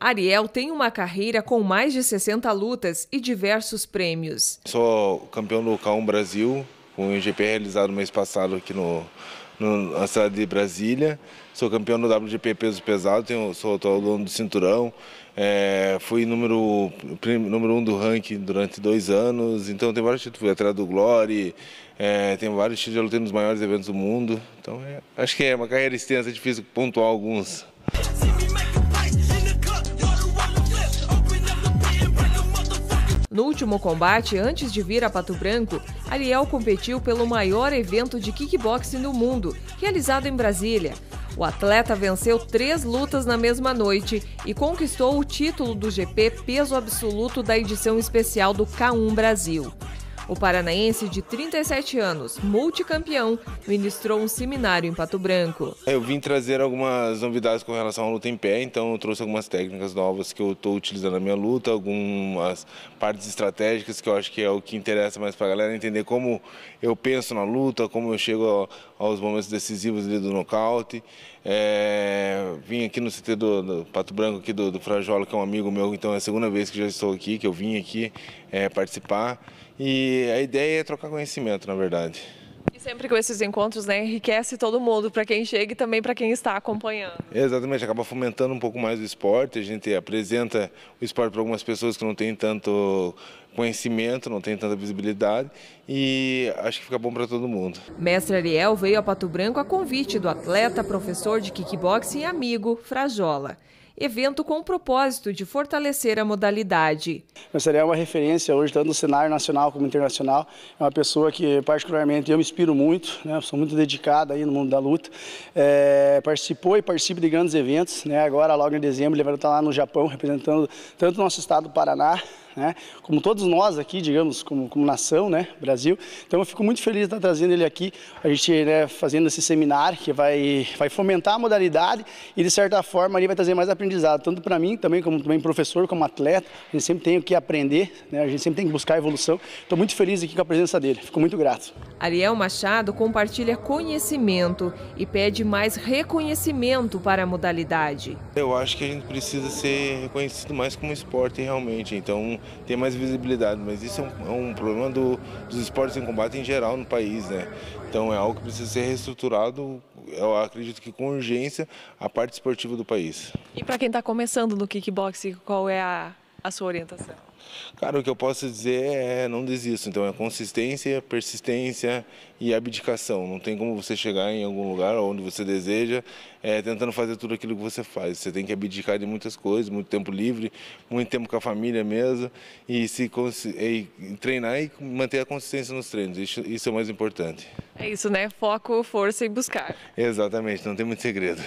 Ariel tem uma carreira com mais de 60 lutas e diversos prêmios. Sou campeão do K1 Brasil, com o GP realizado no mês passado aqui no, no, na cidade de Brasília. Sou campeão do WGP peso pesado, tenho, sou atual dono do cinturão. É, fui número, prim, número um do ranking durante dois anos, então tem vários títulos. Fui atrás do Glory, é, tem vários títulos, já lutei nos maiores eventos do mundo. Então é, acho que é uma carreira extensa, é difícil pontuar alguns. No último combate, antes de vir a Pato Branco, Ariel competiu pelo maior evento de kickboxing do mundo, realizado em Brasília. O atleta venceu três lutas na mesma noite e conquistou o título do GP peso absoluto da edição especial do K1 Brasil. O paranaense de 37 anos, multicampeão, ministrou um seminário em Pato Branco. Eu vim trazer algumas novidades com relação à luta em pé, então eu trouxe algumas técnicas novas que eu estou utilizando na minha luta, algumas partes estratégicas que eu acho que é o que interessa mais para a galera entender como eu penso na luta, como eu chego aos momentos decisivos do nocaute. É, vim aqui no CT do, do Pato Branco, aqui do, do que é um amigo meu, então é a segunda vez que já estou aqui, que eu vim aqui é, participar. E a ideia é trocar conhecimento, na verdade. E sempre com esses encontros, né, enriquece todo mundo, para quem chega e também para quem está acompanhando. Exatamente, acaba fomentando um pouco mais o esporte, a gente apresenta o esporte para algumas pessoas que não têm tanto conhecimento, não têm tanta visibilidade e acho que fica bom para todo mundo. Mestre Ariel veio a Pato Branco a convite do atleta, professor de kickboxing e amigo Frajola evento com o propósito de fortalecer a modalidade. Marcelo é uma referência hoje, tanto no cenário nacional como internacional. É uma pessoa que, particularmente, eu me inspiro muito, né? sou muito dedicada aí no mundo da luta. É, participou e participa de grandes eventos. Né? Agora, logo em dezembro, ele vai estar lá no Japão, representando tanto o nosso estado do Paraná né? Como todos nós aqui, digamos, como, como nação, né? Brasil. Então eu fico muito feliz de estar trazendo ele aqui, a gente né, fazendo esse seminário que vai, vai fomentar a modalidade e de certa forma ali vai trazer mais aprendizado, tanto para mim também, como também professor, como atleta. A gente sempre tem o que aprender, né? A gente sempre tem que buscar evolução. Estou muito feliz aqui com a presença dele, fico muito grato. Ariel Machado compartilha conhecimento e pede mais reconhecimento para a modalidade. Eu acho que a gente precisa ser reconhecido mais como esporte realmente, então tem, mais visibilidade, mas isso é um, é um problema do, dos esportes em combate em geral no país, né? Então é algo que precisa ser reestruturado, eu acredito que com urgência, a parte esportiva do país. E para quem está começando no kickboxing, qual é a a sua orientação? Cara, o que eu posso dizer é não desisto. Então é consistência, persistência e abdicação. Não tem como você chegar em algum lugar onde você deseja é, tentando fazer tudo aquilo que você faz. Você tem que abdicar de muitas coisas, muito tempo livre, muito tempo com a família mesmo e se e treinar e manter a consistência nos treinos. Isso, isso é o mais importante. É isso, né? Foco, força e buscar. Exatamente, não tem muito segredo.